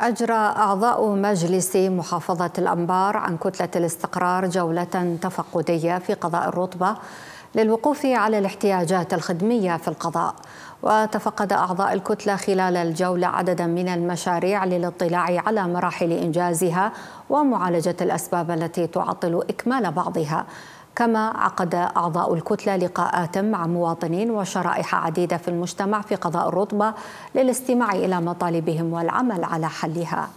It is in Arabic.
أجرى أعضاء مجلس محافظة الأنبار عن كتلة الاستقرار جولة تفقدية في قضاء الرطبة للوقوف على الاحتياجات الخدمية في القضاء وتفقد أعضاء الكتلة خلال الجولة عددا من المشاريع للاطلاع على مراحل إنجازها ومعالجة الأسباب التي تعطل إكمال بعضها كما عقد أعضاء الكتلة لقاءات مع مواطنين وشرائح عديدة في المجتمع في قضاء الرطبة للاستماع إلى مطالبهم والعمل على حلها